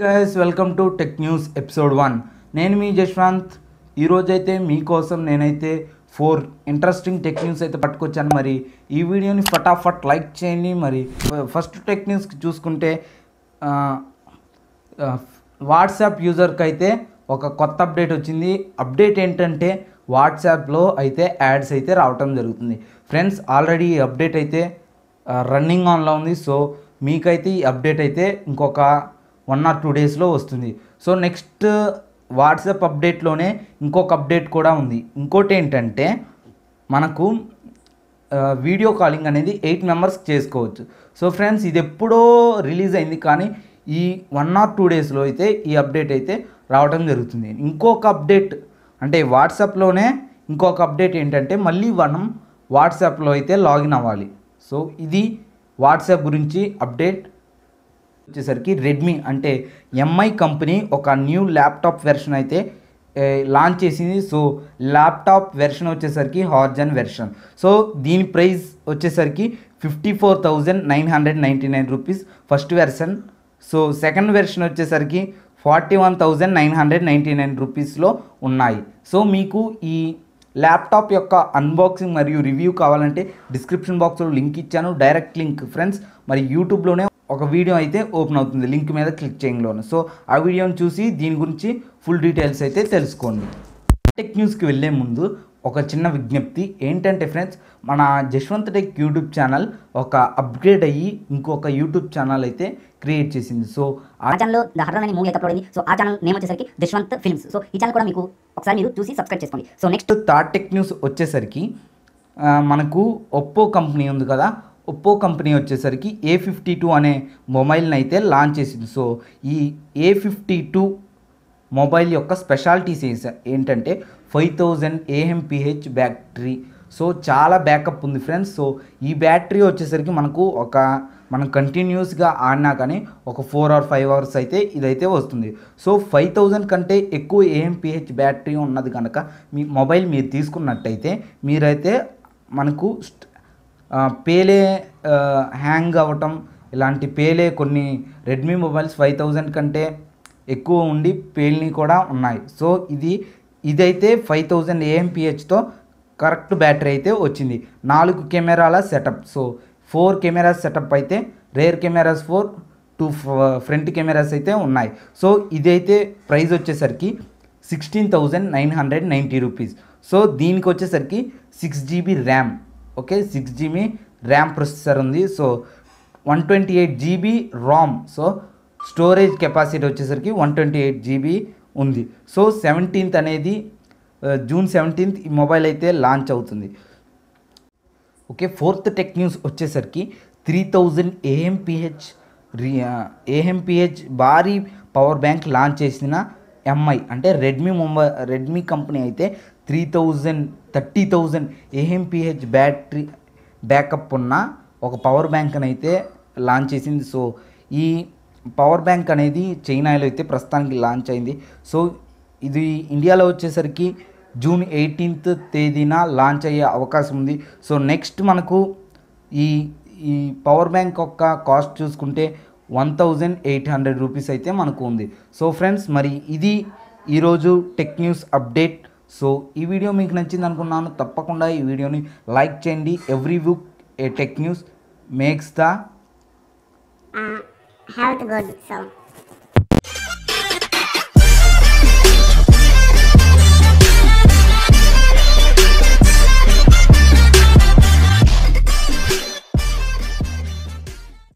guys welcome to tech news episode one నేను మీ జశ్వంత్ ఈరోజైతే మీకోసం నేనైతే ఫోర్ ఇంట్రెస్టింగ్ టెక్ న్యూస్ అయితే పట్టుకొచ్చాను మరి ఈ వీడియోని ఫటాఫట్ లైక్ చేయండి మరి ఫస్ట్ టెక్ న్యూస్ చూసుకుంటే వాట్సాప్ యూజర్కి అయితే ఒక కొత్త అప్డేట్ వచ్చింది అప్డేట్ ఏంటంటే వాట్సాప్లో అయితే యాడ్స్ అయితే రావటం జరుగుతుంది ఫ్రెండ్స్ ఆల్రెడీ అప్డేట్ అయితే రన్నింగ్ ఆన్లో ఉంది సో మీకైతే ఈ అప్డేట్ అయితే ఇంకొక వన్ ఆర్ టూ డేస్లో వస్తుంది సో నెక్స్ట్ వాట్సాప్ అప్డేట్లోనే ఇంకొక అప్డేట్ కూడా ఉంది ఇంకోటి ఏంటంటే మనకు వీడియో కాలింగ్ అనేది ఎయిట్ మెంబర్స్ చేసుకోవచ్చు సో ఫ్రెండ్స్ ఇది ఎప్పుడో రిలీజ్ అయింది కానీ ఈ వన్ ఆర్ టూ డేస్లో అయితే ఈ అప్డేట్ అయితే రావడం జరుగుతుంది ఇంకొక అప్డేట్ అంటే వాట్సాప్లోనే ఇంకొక అప్డేట్ ఏంటంటే మళ్ళీ మనం వాట్సాప్లో అయితే లాగిన్ అవ్వాలి సో ఇది వాట్సాప్ గురించి అప్డేట్ వచ్చేసరికి రెడ్మీ అంటే ఎంఐ కంపెనీ ఒక న్యూ ల్యాప్టాప్ వెర్షన్ అయితే లాంచ్ చేసింది సో ల్యాప్టాప్ వెర్షన్ వచ్చేసరికి హార్జన్ వెర్షన్ సో దీని ప్రైస్ వచ్చేసరికి fifty four thousand nine hundred ninety nine rupees first version so second version వచ్చేసరికి forty one thousand nine hundred ninety nine రూపీస్లో ఉన్నాయి so మీకు ఈ ల్యాప్టాప్ యొక్క అన్బాక్సింగ్ మరియు రివ్యూ కావాలంటే డిస్క్రిప్షన్ బాక్స్లో లింక్ ఇచ్చాను డైరెక్ట్ లింక్ ఫ్రెండ్స్ మరి యూట్యూబ్లోనే ఒక వీడియో అయితే ఓపెన్ అవుతుంది లింక్ మీద క్లిక్ చేయంలోను సో ఆ వీడియోని చూసి దీని గురించి ఫుల్ డీటెయిల్స్ అయితే తెలుసుకోండి టెక్ న్యూస్కి వెళ్ళే ముందు ఒక చిన్న విజ్ఞప్తి ఏంటంటే ఫ్రెండ్స్ మన జశ్వంత్ టెక్ యూట్యూబ్ ఛానల్ ఒక అప్గ్రేడ్ అయ్యి ఇంకొక యూట్యూబ్ ఛానల్ అయితే క్రియేట్ చేసింది సో ఆ ఛానల్లో ద మూవీ అయితే అప్లోడ్ అయింది సో ఆ ఛానల్ నేమ్ వచ్చేసరికి జశ్వంత్ ఫిల్మ్స్ సో ఈ ఛానల్ కూడా మీకు ఒకసారి మీరు చూసి సబ్స్క్రైబ్ చేసుకోండి so next third tech news వచ్చేసరికి మనకు ఒప్పో కంపెనీ ఉంది కదా ఒప్పో కంపెనీ వచ్చేసరికి ఏ ఫిఫ్టీ టూ అనే మొబైల్ని అయితే లాంచ్ చేసింది సో ఈ ఏ ఫిఫ్టీ టూ మొబైల్ యొక్క స్పెషాలిటీస్ ఏంటంటే ఫైవ్ థౌజండ్ ఏఎంపిహెచ్ బ్యాటరీ సో చాలా బ్యాకప్ ఉంది ఫ్రెండ్స్ సో ఈ బ్యాటరీ వచ్చేసరికి మనకు ఒక మనం కంటిన్యూస్గా ఆడినా కానీ ఒక ఫోర్ అవర్ ఫైవ్ అవర్స్ అయితే ఇదైతే వస్తుంది సో ఫైవ్ థౌజండ్ కంటే ఎక్కువ ఏఎంపిహెచ్ బ్యాటరీ ఉన్నది కనుక మీ మొబైల్ మీరు తీసుకున్నట్టయితే మీరైతే మనకు పేలే హ్యాంగ్ అవ్వటం ఇలాంటి పేలే కొన్ని రెడ్మీ మొబైల్స్ ఫైవ్ థౌజండ్ కంటే ఎక్కువ ఉండి పేల్ని కూడా ఉన్నాయి సో ఇది ఇదైతే ఫైవ్ థౌజండ్ ఏఎంపిహెచ్తో కరెక్ట్ బ్యాటరీ అయితే వచ్చింది నాలుగు కెమెరాల setup so four cameras setup అయితే rear cameras four two front cameras అయితే ఉన్నాయి సో ఇదైతే ప్రైస్ వచ్చేసరికి sixteen thousand nine hundred ninety rupees so దీనికి వచ్చేసరికి six GB RAM okay six GB RAM processor ఉంది so one twenty eight GB RAM so storage capacity వచ్చేసరికి one twenty eight GB ఉంది so seventeenth అనేది June uh, seventeenth ఈ mobile అయితే launch అవుతుంది okay fourth tech news వచ్చేసరికి three thousand ఏఎంపిహెచ్ ఏఎంపిహెచ్ భారీ power bank launch చేసిన ఎంఐ అంటే రెడ్మీ మొబై రెడ్మీ కంపెనీ అయితే త్రీ థౌజండ్ థర్టీ థౌజండ్ ఏఎంపిహెచ్ బ్యాటరీ బ్యాకప్ ఉన్న ఒక పవర్ బ్యాంక్ని అయితే లాంచ్ చేసింది సో ఈ పవర్ బ్యాంక్ అనేది చైనాలో అయితే ప్రస్తుతానికి లాంచ్ అయింది సో ఇది ఇండియాలో వచ్చేసరికి జూన్ ఎయిటీన్త్ తేదీన లాంచ్ అయ్యే అవకాశం ఉంది సో నెక్స్ట్ మనకు ఈ ఈ పవర్ బ్యాంక్ యొక్క కాస్ట్ చూసుకుంటే one thousand eight hundred rupees అయితే మనకు ఉంది సో ఫ్రెండ్స్ మరి ఇది ఈరోజు టెక్ న్యూస్ అప్డేట్ సో ఈ వీడియో మీకు నచ్చింది అనుకున్నాను తప్పకుండా ఈ వీడియోని లైక్ చేయండి every week a tech news makes the good so